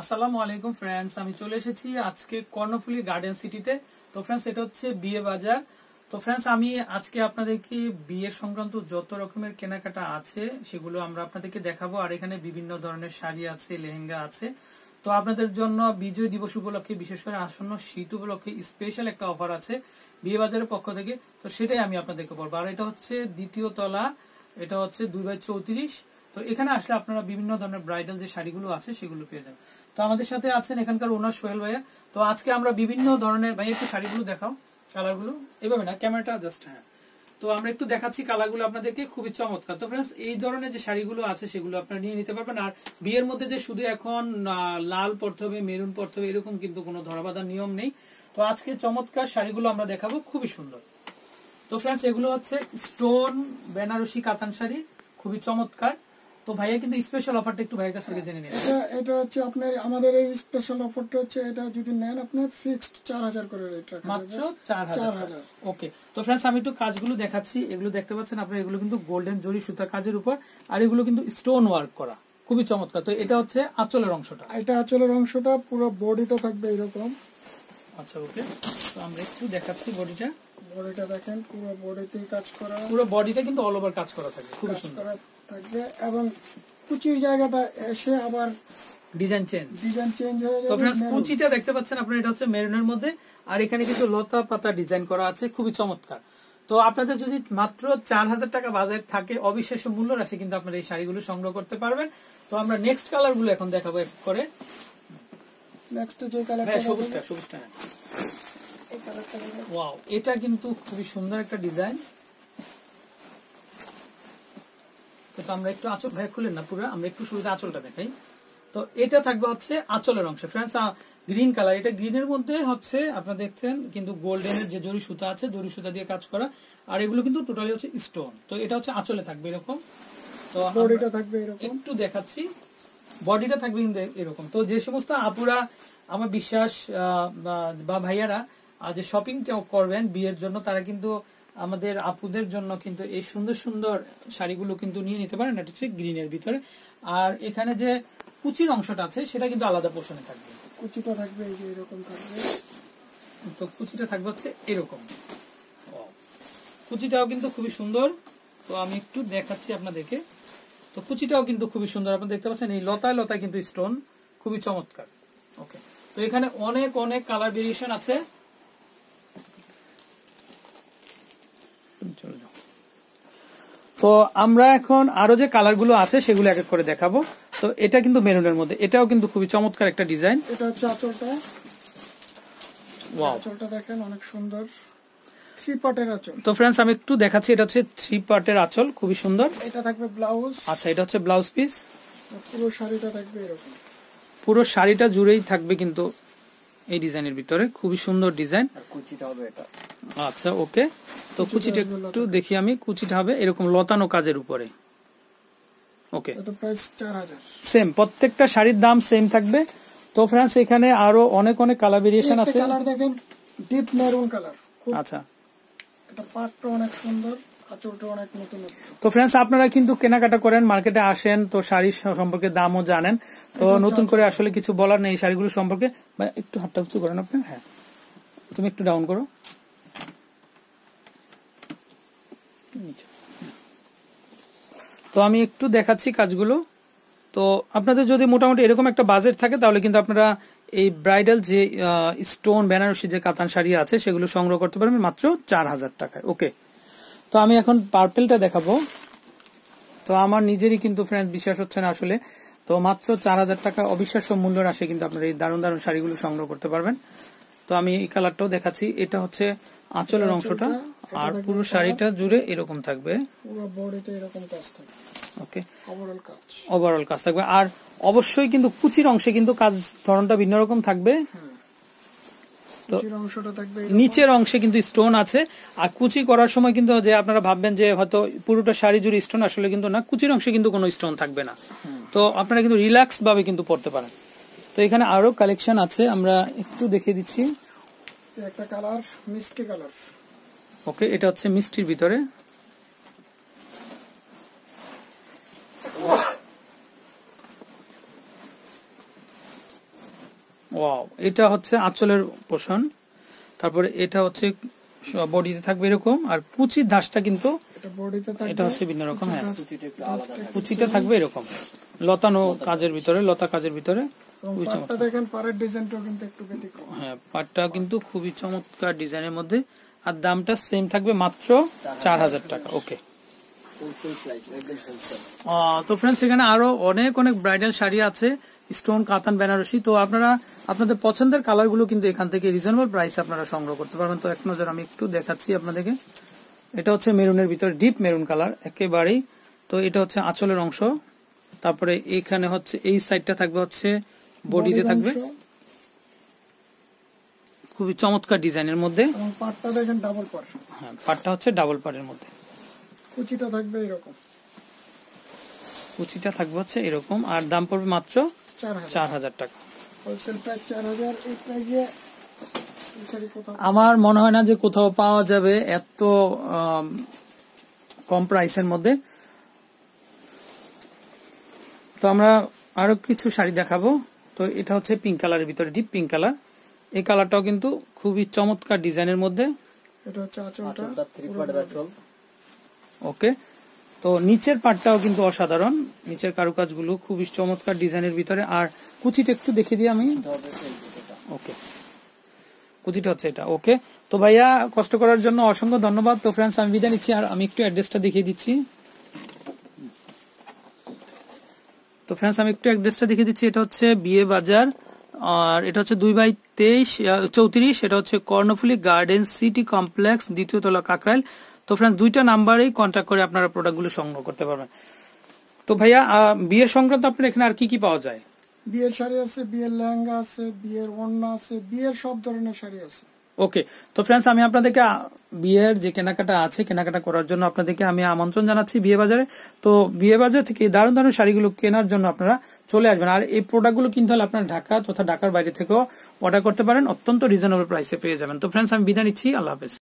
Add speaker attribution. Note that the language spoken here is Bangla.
Speaker 1: আসসালামু আলাইকুম ফ্রেন্ডস আমি চলে এসেছি আজকে কর্ণফুলি গার্ডেন সিটিতে তো ফ্রেন্ডস এটা হচ্ছে বিয়ে বাজার তো ফ্রেন্ডস আমি আজকে আপনাদেরকে বিয়ে সংক্রান্ত যত রকমের কেনাকাটা আছে সেগুলো আমরা আপনাদেরকে দেখাবো আর এখানে বিভিন্ন ধরনের শাড়ি আছে লেহেঙ্গা আছে তো আপনাদের জন্য বিজয় দিবস উপলক্ষে বিশেষ করে আসন্ন শীত উপলক্ষে স্পেশাল একটা অফার আছে বিয়ে বাজারের পক্ষ থেকে তো সেটাই আমি আপনাদেরকে বলবো আর এটা হচ্ছে দ্বিতীয় তলা এটা হচ্ছে দুই বাই চৌত্রিশ তো এখানে আসলে আপনারা বিভিন্ন ধরনের ব্রাইডাল যে শাড়িগুলো আছে সেগুলো পেয়ে যাবেন তো আমাদের সাথে আছেন এখানকার ওনার সোহেল ভাইয়া তো আজকে আমরা বিভিন্ন ধরনের ভাই একটু শাড়িগুলো দেখাও কালারগুলো এইভাবে না ক্যামেরাটা জাস্ট হ্যাঁ তো আমরা একটু দেখাচ্ছি কালারগুলো আপনাদেরকে খুবই চমৎকার তো ফ্রেন্ডস এই ধরনের যে শাড়িগুলো আছে সেগুলো আপনারা নিয়ে নিতে পারবেন আর বিয়ের মধ্যে যে শুধু এখন লাল পড়তে হবে মেরুন পড়তে হবে এরকম কিন্তু কোনো ধরাবাধার নিয়ম নেই তো আজকে চমৎকার শাড়িগুলো আমরা দেখাবো খুবই সুন্দর তো ফ্রেন্ডস এগুলো হচ্ছে স্টোন বেনারসি কাতান শাড়ি খুবই চমৎকার তো ভাইয়া কিন্তু স্পেশাল অফারটা একটু ভাইয়ের কাছ থেকে জেনে নিন এটা হচ্ছে আপনার আমাদের এই স্পেশাল অফারটা হচ্ছে এটা যদি নেন ফিক্সড 4000 করে রেট রাখা মাত্র 4000 ওকে তো फ्रेंड्स আমি একটু কাজগুলো দেখাচ্ছি এগুলো দেখতে পাচ্ছেন আপনারা এগুলো কিন্তু গোল্ডেন জরি সুতা কাজের উপর আর এগুলো কিন্তু স্টোন ওয়ার্ক করা খুবই চমৎকার তো এটা হচ্ছে আঁচলের অংশটা এটা আঁচলের অংশটা পুরো বডিটা থাকবে এরকম আচ্ছা ওকে তো আমরা একটু দেখাচ্ছি বডিটা বডিটা দেখেন পুরো বডিতেই কাজ করা পুরো বডিটা কিন্তু অল ওভার কাজ করা থাকে খুব সুন্দর থাকবে এবং কুচির জায়গাটা এসে আবার ডিজাইন চেঞ্জ ডিজাইন চেঞ্জ হয়ে যাবে কুচিটা দেখতে পাচ্ছেন আপনারা এটা হচ্ছে মেরুনের মধ্যে আর এখানে কিন্তু লতা পাতা ডিজাইন করা আছে খুবই চমৎকার তো আপনাদের যদি মাত্র চার হাজার টাকা বাজার থাকে অবিশ্বাস্য মূল্য রাশি কিন্তু আপনারা এই শাড়িগুলো সংগ্রহ করতে পারবেন তো আমরা নেক্সট কালার গুলো এখন দেখাবো করে হ্যাঁ, সবুজটা সবুজটা ওয়াও হ্যাঁ। এটা কিন্তু খুবই সুন্দর একটা ডিজাইন দেখো আমরা একটু আঁচল ভাই খুলেন না পুরো আমরা একটু শুরুতে আঁচলটা দেখাই তো এটা থাকবে হচ্ছে আঁচলের অংশ ফ্রেন্ডস গ্রিন কালার এটা গ্রিনের মধ্যে হচ্ছে আপনারা দেখছেন কিন্তু গোল্ডেনের যে জরি সুতা আছে জরি সুতা দিয়ে কাজ করা আর এগুলো কিন্তু টোটালি হচ্ছে স্টোন তো এটা হচ্ছে আঁচলে থাকবে এরকম তো বডিটা থাকবে এরকম একটু দেখাচ্ছি বডিটা থাকবে কিন্তু এরকম তো যে সমস্ত আপুরা আমার বিশ্বাস বা ভাইয়ারা যে শপিং করবেন বিয়ের জন্য তারা কিন্তু আমাদের আপুদের জন্য কিন্তু এই সুন্দর সুন্দর শাড়িগুলো কিন্তু নিয়ে নিতে পারেন এটা হচ্ছে গ্রিনের ভিতরে আর এখানে যে কুচির অংশটা আছে সেটা কিন্তু আলাদা পোষণে থাকবে কুচিটা থাকবে এই যে এরকম থাকবে তো কুচিটা থাকবে হচ্ছে এরকম কুচিটাও কিন্তু খুবই সুন্দর তো আমি একটু দেখাচ্ছি আপনাদেরকে তো কুচিটাও কিন্তু খুবই সুন্দর আপনারা দেখতে পাচ্ছেন এই লতায় লতায় কিন্তু স্টোন খুবই চমৎকার ওকে তো এখানে অনেক অনেক কালার ভেরিয়েশন আছে তো আমরা এখন আরো যে কালারগুলো আছে সেগুলো এক এক করে দেখাবো তো এটা কিন্তু মেরুনের মধ্যে এটাও কিন্তু খুবই চমৎকার একটা ডিজাইন এটা হচ্ছে দেখেন অনেক সুন্দর পার্টের তো ফ্রেন্ডস আমি একটু দেখাচ্ছি এটা হচ্ছে পার্টের খুবই সুন্দর এটা থাকবে ব্লাউজ আচ্ছা এটা হচ্ছে ব্লাউজ পিস পুরো শাড়িটা থাকবে এরকম পুরো শাড়িটা জুড়েই থাকবে কিন্তু এই ডিজাইনের ভিতরে খুবই সুন্দর ডিজাইন আচ্ছা ওকে তো কুচিটা একটু দেখি আমি কুচিটা হবে এরকম লতানো কাজের উপরে ওকে সেম প্রত্যেকটা শাড়ির দাম সেম থাকবে তো ফ্রেন্ডস এখানে আরো অনেক অনেক কালার ভেরিয়েশন আছে কালার দেখেন ডিপ মেরুন কালার আচ্ছা এটা পাটটা অনেক সুন্দর তো ফ্রেন্ডস আপনারা কিন্তু কেনাকাটা করেন মার্কেটে আসেন তো শাড়ি সম্পর্কে দামও জানেন
Speaker 2: তো নতুন করে
Speaker 1: আসলে কিছু বলার নেই শাড়িগুলো সম্পর্কে একটু হাতটা উঁচু করেন আপনি হ্যাঁ তুমি একটু ডাউন করো তো আমি একটু দেখাচ্ছি কাজগুলো তো আপনাদের যদি মোটামুটি এরকম একটা বাজেট থাকে তাহলে কিন্তু আপনারা এই ব্রাইডাল যে স্টোন বেনারসি যে কাতান শাড়ি আছে সেগুলো সংগ্রহ করতে পারবেন মাত্র চার হাজার টাকায় ওকে তো আমি এখন পার্পেলটা দেখাবো তো আমার নিজেরই কিন্তু ফ্রেন্ড বিশ্বাস হচ্ছে না আসলে তো মাত্র চার হাজার টাকা অবিশ্বাস্য মূল্য আসে কিন্তু আপনারা এই দারুণ দারুণ শাড়িগুলো সংগ্রহ করতে পারবেন তো আমি এই কালারটাও দেখাচ্ছি এটা হচ্ছে আঁচলের অংশটা আর পুরো শাড়িটা জুড়ে এরকম থাকবে ওভারঅল কাজ থাকবে আর অবশ্যই কিন্তু কুচির অংশে কিন্তু কাজ ধরনটা ভিন্ন রকম থাকবে নিচের অংশে কিন্তু স্টোন আছে আর কুচি করার সময় কিন্তু যে আপনারা ভাববেন যে হয়তো পুরোটা শাড়ি জুড়ে স্টোন আসলে কিন্তু না কুচির অংশে কিন্তু কোনো স্টোন থাকবে না তো আপনারা কিন্তু রিল্যাক্স ভাবে কিন্তু পড়তে পারেন তো এখানে আরো কালেকশন আছে আমরা একটু দেখে দিচ্ছি একটা কালার মিষ্টি কালার ওকে এটা হচ্ছে মিষ্টির ভিতরে এটা হচ্ছে আঁচলের পোষণ তারপরে এটা হচ্ছে বডিতে থাকবে এরকম আর কুচির ধাসটা কিন্তু এটা হচ্ছে ভিন্ন রকম হ্যাঁ থাকবে এরকম লতানো কাজের ভিতরে লতা কাজের ভিতরে হ্যাঁ, পাটটা কিন্তু খুবই চমৎকার ডিজাইনের মধ্যে আর দামটা সেম থাকবে মাত্র চার হাজার টাকা ওকে তো ফ্রেন্ডস এখানে আরো অনেক অনেক ব্রাইডাল শাড়ি আছে স্টোন কাতান বেনারসি তো আপনারা আপনাদের পছন্দের কালার গুলো কিন্তু এখান থেকে রিজনেবল প্রাইস আপনারা সংগ্রহ করতে পারবেন তো এক নজর আমি একটু দেখাচ্ছি আপনাদেরকে এটা হচ্ছে মেরুনের ভিতরে ডিপ মেরুন কালার একেবারেই তো এটা হচ্ছে আঁচলের অংশ তারপরে এখানে হচ্ছে এই সাইডটা থাকবে হচ্ছে বডিতে থাকবে খুবই চমৎকার ডিজাইনের মধ্যে পাটটা দেখেন ডাবল পার হ্যাঁ পাটটা হচ্ছে ডাবল পাটের মধ্যে কুচিটা থাকবে এরকম কুচিটা থাকবে হচ্ছে এরকম আর দাম পড়বে মাত্র আমার মনে হয় না যে কোথাও পাওয়া যাবে এত কম প্রাইসের মধ্যে তো আমরা আরো কিছু শাড়ি দেখাবো তো এটা হচ্ছে পিঙ্ক কালারের ভিতরে ডিপ পিঙ্ক কালার এই কালারটাও কিন্তু খুবই চমৎকার ডিজাইনের মধ্যে এটা হচ্ছে আচলটা ওকে তো নিচের পাটটাও কিন্তু অসাধারণ নিচের গুলো খুবই চমৎকার ডিজাইনের ভিতরে আর কুচিটা একটু দেখে দিই আমি ওকে কুচিটা হচ্ছে এটা ওকে তো ভাইয়া কষ্ট করার জন্য অসংখ্য ধন্যবাদ তো ফ্রেন্ডস আমি বিদায় নিচ্ছি আর আমি একটু অ্যাড্রেসটা দেখিয়ে দিচ্ছি তো ফ্রেন্ডস আমি একটু অ্যাড্রেসটা দেখিয়ে দিচ্ছি এটা হচ্ছে বিয়ে বাজার আর এটা হচ্ছে দুই বাই তেইশ চৌত্রিশ এটা হচ্ছে কর্ণফুলি গার্ডেন সিটি কমপ্লেক্স দ্বিতীয় তলা কাকরাইল তো ফ্রেন্ড দুইটা নাম্বারেই কন্ট্যাক্ট করে আপনারা প্রোডাক্টগুলো সংগ্রহ করতে পারবেন তো ভাইয়া বিয়ে সংক্রান্ত আপনার এখানে আর কি কি পাওয়া যায় বিয়ের শাড়ি আছে বিয়ের লেহেঙ্গা আছে বিয়ের ওন্না আছে বিয়ের সব ধরনের শাড়ি আছে ওকে তো ফ্রেন্ডস আমি আপনাদেরকে বিয়ের যে কেনাকাটা আছে কেনাকাটা করার জন্য আপনাদেরকে আমি আমন্ত্রণ জানাচ্ছি বিয়ে বাজারে তো বিয়ে বাজার থেকে দারুণ দারুণ শাড়িগুলো কেনার জন্য আপনারা চলে আসবেন আর এই প্রোডাক্টগুলো কিনতে হলে আপনারা ঢাকা তথা ঢাকার বাইরে থেকেও অর্ডার করতে পারেন অত্যন্ত রিজনেবল প্রাইসে পেয়ে যাবেন তো ফ্রেন্ডস আমি বিদায় নিচ্ছি আল্লাহ হাফেজ